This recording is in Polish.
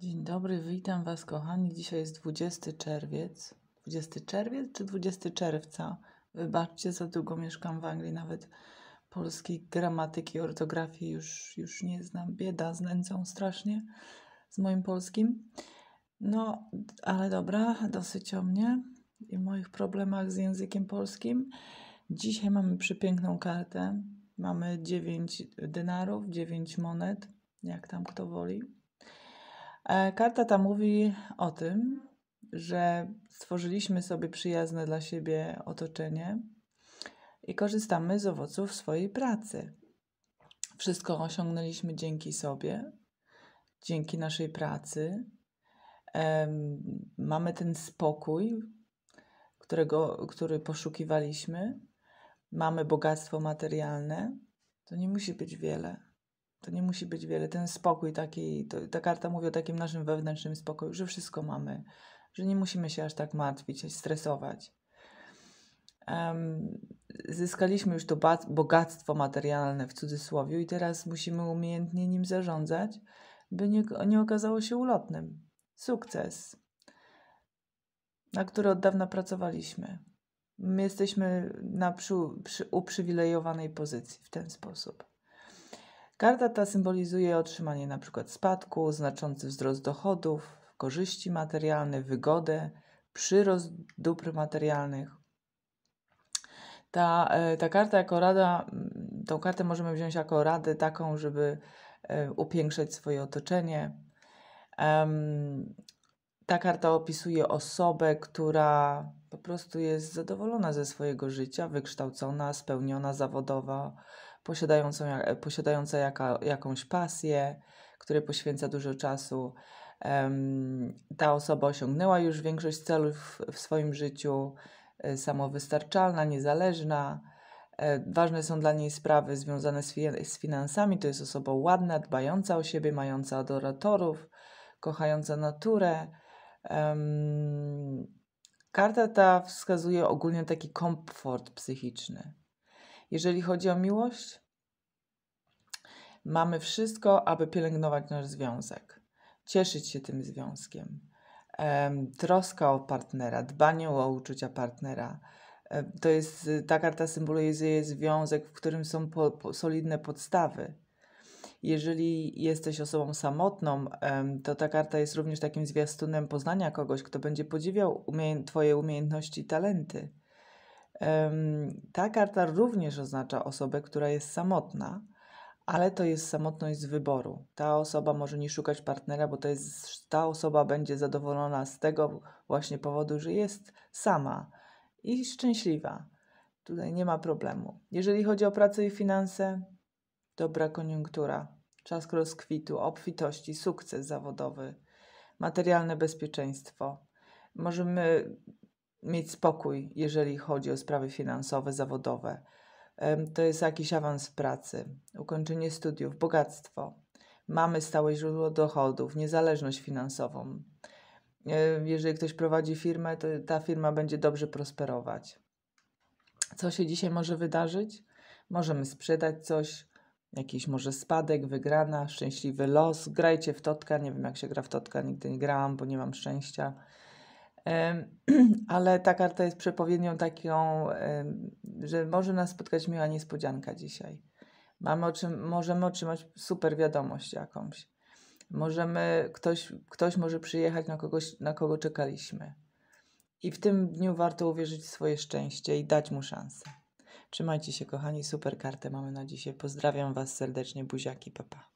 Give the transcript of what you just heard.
Dzień dobry, witam Was kochani. Dzisiaj jest 20 czerwiec. 20 czerwiec czy 20 czerwca? Wybaczcie, za długo mieszkam w Anglii, nawet polskiej gramatyki, ortografii już, już nie znam. Bieda z nędzą strasznie z moim polskim. No, ale dobra, dosyć o mnie i moich problemach z językiem polskim. Dzisiaj mamy przepiękną kartę. Mamy 9 denarów, 9 monet, jak tam kto woli E, karta ta mówi o tym, że stworzyliśmy sobie przyjazne dla siebie otoczenie i korzystamy z owoców swojej pracy. Wszystko osiągnęliśmy dzięki sobie, dzięki naszej pracy. Mamy ten spokój, którego, który poszukiwaliśmy. Mamy bogactwo materialne. To nie musi być wiele. To nie musi być wiele. Ten spokój taki, to, ta karta mówi o takim naszym wewnętrznym spokoju, że wszystko mamy, że nie musimy się aż tak martwić, stresować. Um, zyskaliśmy już to bogactwo materialne w cudzysłowie i teraz musimy umiejętnie nim zarządzać, by nie, nie okazało się ulotnym. Sukces, na który od dawna pracowaliśmy. My jesteśmy na przy, przy uprzywilejowanej pozycji w ten sposób. Karta ta symbolizuje otrzymanie np. spadku, znaczący wzrost dochodów, korzyści materialne, wygodę, przyrost dóbr materialnych. Ta, e, ta karta jako rada, mm, tą kartę możemy wziąć jako radę taką, żeby e, upiększać swoje otoczenie. ta karta opisuje osobę, która po prostu jest zadowolona ze swojego życia, wykształcona, spełniona zawodowo, posiadająca, posiadająca jaka, jakąś pasję, której poświęca dużo czasu. Ta osoba osiągnęła już większość celów w swoim życiu, e, samowystarczalna, niezależna. E, ważne są dla niej sprawy związane z, fi z finansami. To jest osoba ładna, dbająca o siebie, mająca adoratorów, kochająca naturę. Um, Karta ta wskazuje ogólnie taki komfort psychiczny. Jeżeli chodzi o miłość, mamy wszystko, aby pielęgnować nasz związek, cieszyć się tym związkiem. Troska o partnera, dbanie o uczucia partnera. To jest, y, ta karta symbolizuje związek, w którym są po, po solidne podstawy jeżeli jesteś osobą samotną, to ta karta jest również takim zwiastunem poznania kogoś, kto będzie podziwiał Twoje umiejętności i talenty. Ta karta również oznacza osobę, która jest samotna, ale to jest samotność z wyboru. Ta osoba może nie szukać partnera, bo to jest, ta osoba będzie zadowolona z tego właśnie powodu, że jest sama i szczęśliwa. Tutaj nie ma problemu. Jeżeli chodzi o pracę i finanse, dobra koniunktura, czas rozkwitu, obfitości, sukces zawodowy, materialne bezpieczeństwo. Możemy mieć spokój, jeżeli chodzi o sprawy finansowe, zawodowe. To jest jakiś awans pracy, ukończenie studiów, bogactwo. Mamy stałe źródło dochodów, niezależność finansową. Jeżeli ktoś prowadzi firmę, to ta firma będzie dobrze prosperować. Co się dzisiaj może wydarzyć? Możemy sprzedać coś, jakiś może spadek, wygrana, szczęśliwy los. Grajcie w totka. Nie wiem, jak się gra w totka, nigdy nie grałam, bo nie mam szczęścia. Ale ta karta jest przepowiednią taką, że może nas spotkać miła niespodzianka dzisiaj. Mamy otrzym, możemy otrzymać super wiadomość jakąś. Możemy, ktoś, ktoś może przyjechać na, kogoś, na kogo czekaliśmy. I w tym dniu warto uwierzyć w swoje szczęście i dać mu szansę. Trzymajcie się, kochani, super kartę mamy na dzisiaj. Pozdrawiam Was serdecznie, buziaki, papa.